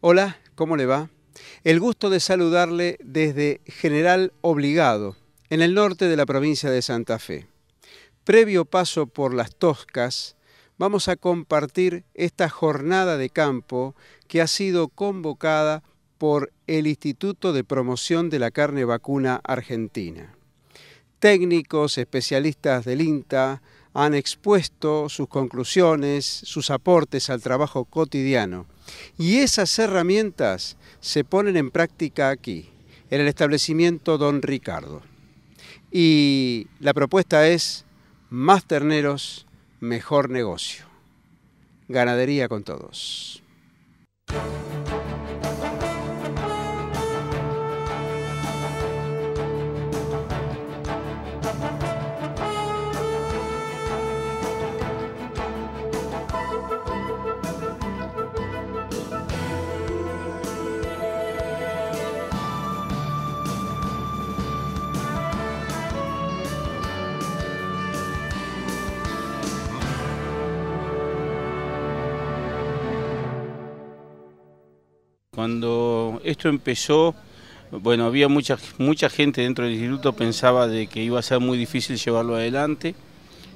Hola, ¿cómo le va? El gusto de saludarle desde General Obligado, en el norte de la provincia de Santa Fe. Previo paso por las Toscas, vamos a compartir esta jornada de campo que ha sido convocada por el Instituto de Promoción de la Carne Vacuna Argentina. Técnicos, especialistas del INTA, han expuesto sus conclusiones, sus aportes al trabajo cotidiano. Y esas herramientas se ponen en práctica aquí, en el establecimiento Don Ricardo. Y la propuesta es más terneros, mejor negocio. Ganadería con todos. Cuando esto empezó, bueno, había mucha, mucha gente dentro del instituto pensaba de que iba a ser muy difícil llevarlo adelante,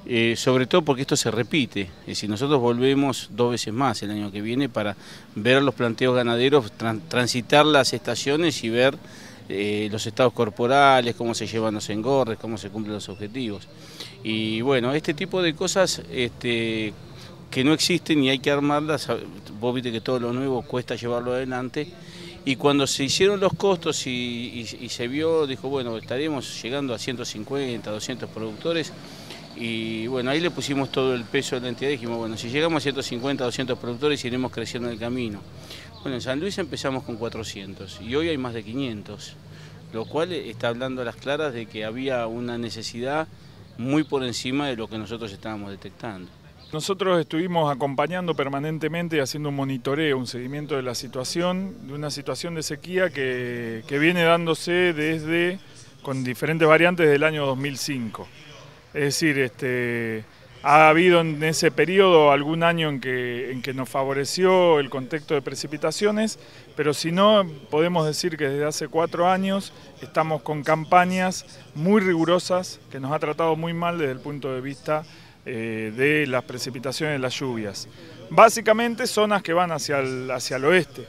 eh, sobre todo porque esto se repite, es decir, nosotros volvemos dos veces más el año que viene para ver los planteos ganaderos, transitar las estaciones y ver eh, los estados corporales, cómo se llevan los engorres, cómo se cumplen los objetivos. Y bueno, este tipo de cosas... Este, que no existen y hay que armarlas. Vos viste que todo lo nuevo cuesta llevarlo adelante. Y cuando se hicieron los costos y, se vio, dijo, bueno, estaremos llegando a 150, 200 productores. Y bueno, ahí le pusimos todo el peso de la entidad y dijimos, bueno, si llegamos a 150, 200 productores iremos creciendo en el camino. Bueno, en San Luis empezamos con 400 y hoy hay más de 500, lo cual está hablando a las claras de que había una necesidad muy por encima de lo que nosotros estábamos detectando. Nosotros estuvimos acompañando permanentemente y haciendo un monitoreo, un seguimiento de la situación, de una situación de sequía que, viene dándose desde, con diferentes variantes, del año 2005. Es decir, este, ha habido en ese periodo algún año en que nos favoreció el contexto de precipitaciones, pero si no, podemos decir que desde hace cuatro años estamos con campañas muy rigurosas que nos ha tratado muy mal desde el punto de vista eh, de las precipitaciones, las lluvias. Básicamente zonas que van hacia el, hacia el oeste,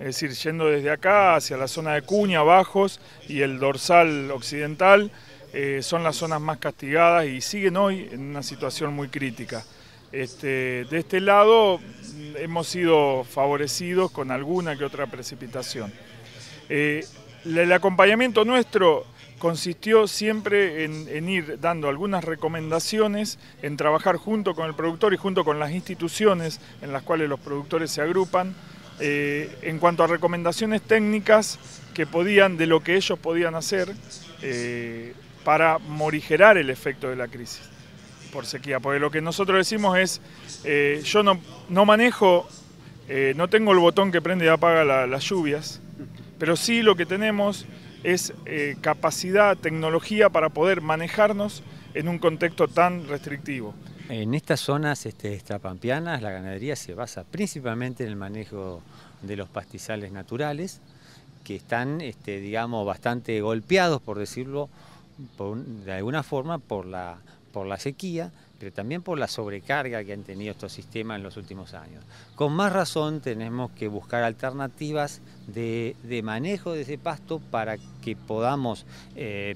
es decir, yendo desde acá hacia la zona de Cuña, Bajos y el dorsal occidental, eh, son las zonas más castigadas y siguen hoy en una situación muy crítica. Este, de este lado hemos sido favorecidos con alguna que otra precipitación. Eh, el acompañamiento nuestro consistió siempre en, ir dando algunas recomendaciones, en trabajar junto con el productor y junto con las instituciones en las cuales los productores se agrupan, eh, en cuanto a recomendaciones técnicas que podían, de lo que ellos podían hacer eh, para morigerar el efecto de la crisis por sequía. Porque lo que nosotros decimos es, eh, yo no, no manejo, no tengo el botón que prende y apaga las lluvias, pero sí lo que tenemos es eh, capacidad, tecnología para poder manejarnos en un contexto tan restrictivo. En estas zonas este, extrapampianas la ganadería se basa principalmente en el manejo de los pastizales naturales, que están, este, digamos, bastante golpeados, por decirlo de alguna forma, por la por la sequía, pero también por la sobrecarga que han tenido estos sistemas en los últimos años. Con más razón tenemos que buscar alternativas de, manejo de ese pasto para que podamos eh,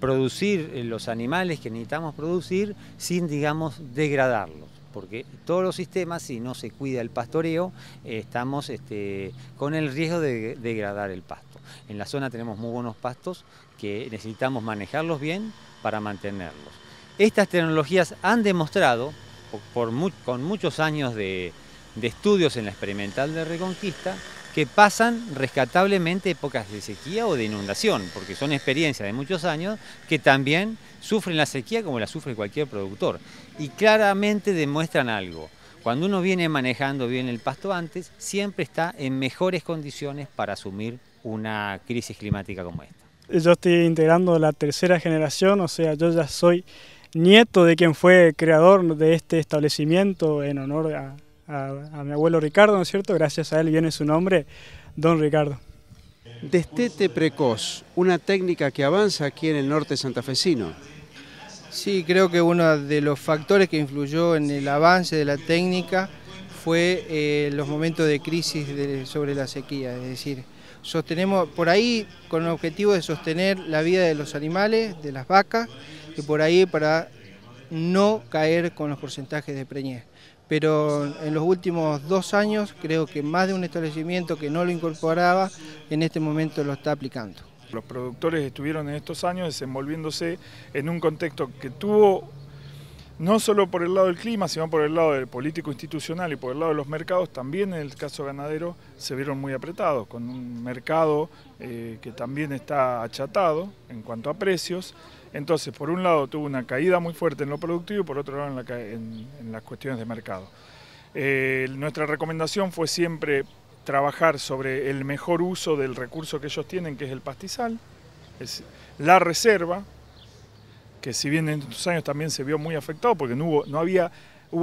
producir los animales que necesitamos producir sin, digamos, degradarlos porque todos los sistemas, si no se cuida el pastoreo, eh, estamos este, con el riesgo de degradar el pasto. En la zona tenemos muy buenos pastos que necesitamos manejarlos bien para mantenerlos. Estas tecnologías han demostrado, con muchos años de, de estudios en la experimental de Reconquista, que pasan rescatablemente épocas de sequía o de inundación, porque son experiencias de muchos años que también sufren la sequía como la sufre cualquier productor. Y claramente demuestran algo. Cuando uno viene manejando bien el pasto antes, siempre está en mejores condiciones para asumir una crisis climática como esta. Yo estoy integrando la tercera generación, o sea, yo ya soy nieto de quien fue creador de este establecimiento en honor a, mi abuelo Ricardo, ¿no es cierto? Gracias a él viene su nombre, don Ricardo. Destete precoz, una técnica que avanza aquí en el norte santafesino. Sí, creo que uno de los factores que influyó en el avance de la técnica fue eh, los momentos de crisis sobre la sequía, es decir, sostenemos por ahí con el objetivo de sostener la vida de los animales, de las vacas, que por ahí para no caer con los porcentajes de preñez. Pero en los últimos dos años creo que más de un establecimiento que no lo incorporaba en este momento lo está aplicando. Los productores estuvieron en estos años desenvolviéndose en un contexto que tuvo no solo por el lado del clima, sino por el lado del político institucional y por el lado de los mercados, también en el caso ganadero se vieron muy apretados, con un mercado eh, que también está achatado en cuanto a precios, entonces, por un lado tuvo una caída muy fuerte en lo productivo y por otro lado en, las cuestiones de mercado. Eh, nuestra recomendación fue siempre trabajar sobre el mejor uso del recurso que ellos tienen, que es el pastizal, es la reserva, que si bien en estos años también se vio muy afectado porque no hubo, había,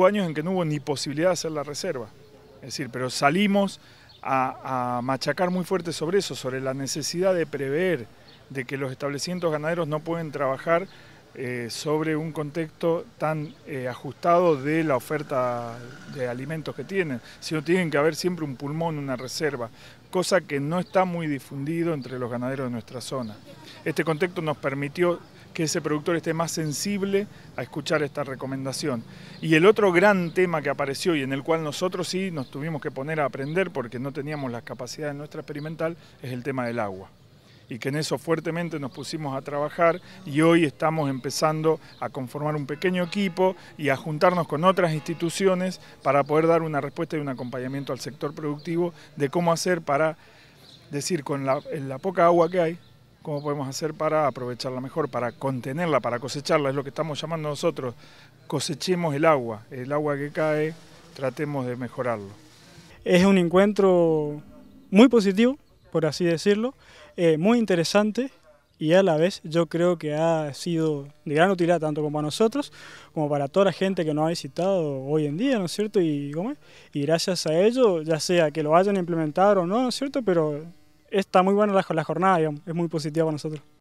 años en que no hubo ni posibilidad de hacer la reserva. Es decir, pero salimos a machacar muy fuerte sobre eso, sobre la necesidad de prever de que los establecimientos ganaderos no pueden trabajar eh, sobre un contexto tan eh, ajustado de la oferta de alimentos que tienen, sino tienen que haber siempre un pulmón, una reserva, cosa que no está muy difundido entre los ganaderos de nuestra zona. Este contexto nos permitió que ese productor esté más sensible a escuchar esta recomendación. Y el otro gran tema que apareció y en el cual nosotros sí nos tuvimos que poner a aprender porque no teníamos las capacidades en nuestra experimental es el tema del agua y que en eso fuertemente nos pusimos a trabajar y hoy estamos empezando a conformar un pequeño equipo y a juntarnos con otras instituciones para poder dar una respuesta y un acompañamiento al sector productivo de cómo hacer para decir con la, poca agua que hay, cómo podemos hacer para aprovecharla mejor, para contenerla, para cosecharla, es lo que estamos llamando nosotros, cosechemos el agua, el agua que cae, tratemos de mejorarlo. Es un encuentro muy positivo, por así decirlo, eh, muy interesante y a la vez yo creo que ha sido de gran utilidad tanto como para nosotros como para toda la gente que nos ha visitado hoy en día, ¿no es cierto? Y, y gracias a ello, ya sea que lo hayan implementado o no, ¿no es cierto? Pero está muy buena la, jornada, es muy positiva para nosotros.